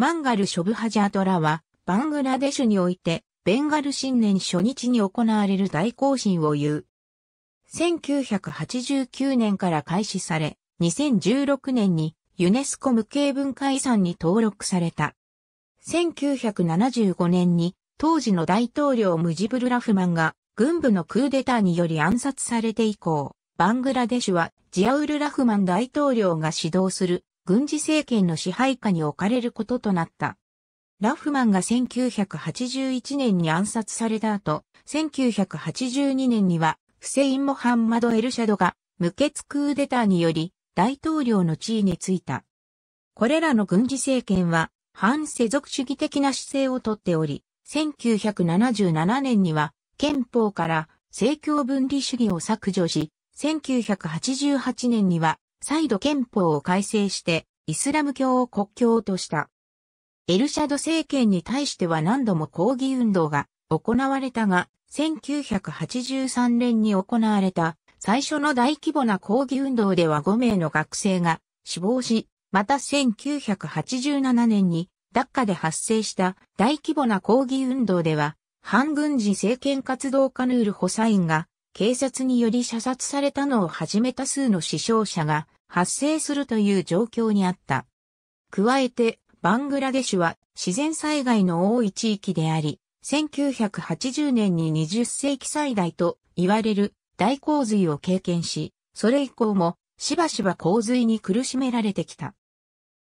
マンガル・ショブハジャートラは、バングラデシュにおいて、ベンガル新年初日に行われる大行進を言う。1989年から開始され、2016年にユネスコ無形文化遺産に登録された。1975年に当時の大統領ムジブル・ラフマンが軍部のクーデターにより暗殺されて以降、バングラデシュはジアウル・ラフマン大統領が指導する軍事政権の支配下に置かれることとなった。ラフマンが1981年に暗殺された後、1982年には、フセイン・モハンマド・エルシャドが、無血クーデターにより、大統領の地位に就いた。これらの軍事政権は、反世俗主義的な姿勢をとっており、1977年には、憲法から、政教分離主義を削除し、1988年には、再度憲法を改正して、イスラム教を国教とした。エルシャド政権に対しては何度も抗議運動が行われたが、1983年に行われた最初の大規模な抗議運動では5名の学生が死亡し、また1987年にダッカで発生した大規模な抗議運動では、反軍事政権活動家ヌール・ホサインが警察により射殺されたのをはじめ多数の死傷者が発生するという状況にあった。加えて、バングラデシュは自然災害の多い地域であり、1980年に20世紀最大と言われる大洪水を経験し、それ以降もしばしば洪水に苦しめられてきた。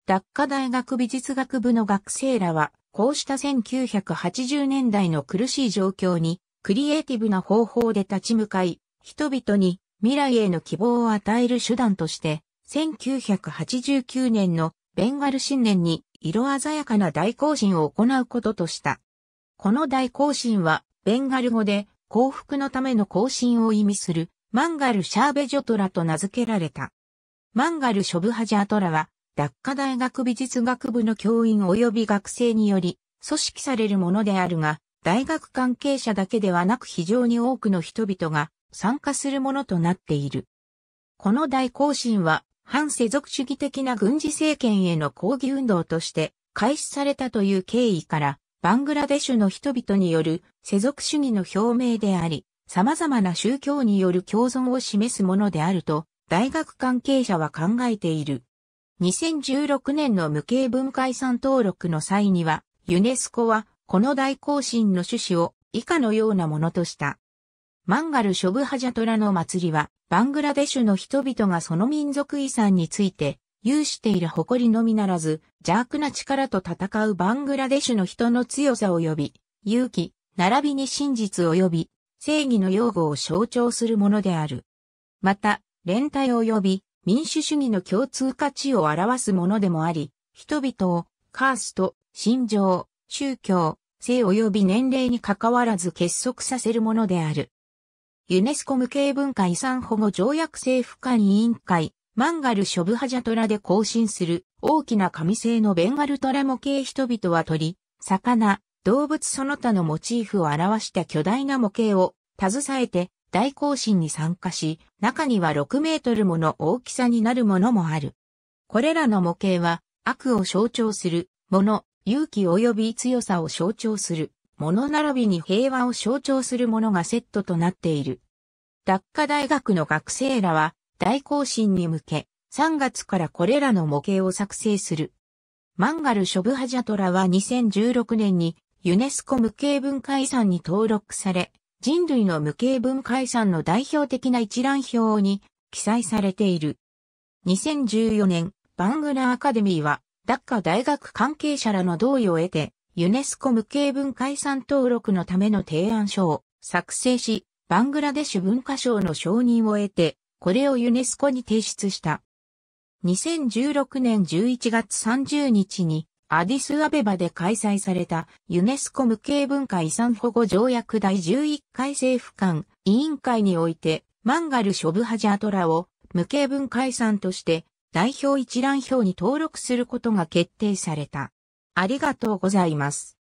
ダッカ大学美術学部の学生らは、こうした1980年代の苦しい状況にクリエイティブな方法で立ち向かい、人々に未来への希望を与える手段として、1989年のベンガル新年に色鮮やかな大行進を行うこととした。この大行進は、ベンガル語で幸福のための行進を意味するマンガル・シャーベジョトラと名付けられた。マンガル・ショブハジャートラは、ダッカ大学美術学部の教員及び学生により、組織されるものであるが、大学関係者だけではなく非常に多くの人々が参加するものとなっている。この大行進は、反世俗主義的な軍事政権への抗議運動として開始されたという経緯から、バングラデシュの人々による世俗主義の表明であり、様々な宗教による共存を示すものであると、大学関係者は考えている。2016年の無形文化遺産登録の際には、ユネスコはこの大行進の趣旨を以下のようなものとした。マンガル・ショブハジャトラの祭りは、バングラデシュの人々がその民族遺産について、有している誇りのみならず、邪悪な力と戦うバングラデシュの人の強さ及び、勇気、並びに真実及び、正義の擁護を象徴するものである。また、連帯及び民主主義の共通価値を表すものでもあり、人々をカースト、信条、宗教、性及び年齢に関わらず結束させるものである。ユネスコ無形文化遺産保護条約政府間委員会、マンガル・ショブハジャトラで行進する大きな紙製のベンガルトラ模型人々は鳥、魚、動物その他のモチーフを表した巨大な模型を携えて大行進に参加し、中には6メートルもの大きさになるものもある。これらの模型は悪を象徴するもの、勇気及び強さを象徴する、物並びに平和を象徴するものがセットとなっている。ダッカ大学の学生らは、大行進に向け、3月からこれらの模型を作成する。マンガル・ショブハジャトラは2016年にユネスコ無形文化遺産に登録され、人類の無形文化遺産の代表的な一覧表に記載されている。2014年、バングラアカデミーはダッカ大学関係者らの同意を得て、ユネスコ無形文化遺産登録のための提案書を作成し、バングラデシュ文化省の承認を得て、これをユネスコに提出した。2016年11月30日にアディスアベバで開催されたユネスコ無形文化遺産保護条約第11回政府間委員会においてマンガル・ショブハジャートラを無形文化遺産として代表一覧表に登録することが決定された。ありがとうございます。